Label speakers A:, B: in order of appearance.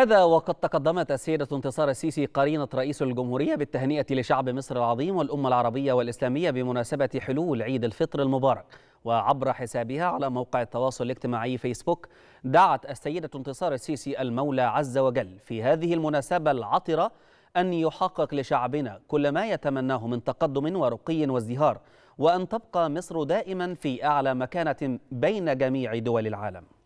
A: هذا وقد تقدمت السيدة انتصار السيسي قرينة رئيس الجمهورية بالتهنئة لشعب مصر العظيم والأمة العربية والإسلامية بمناسبة حلول عيد الفطر المبارك وعبر حسابها على موقع التواصل الاجتماعي فيسبوك دعت السيدة انتصار السيسي المولى عز وجل في هذه المناسبة العطرة أن يحقق لشعبنا كل ما يتمناه من تقدم ورقي وازدهار وأن تبقى مصر دائما في أعلى مكانة بين جميع دول العالم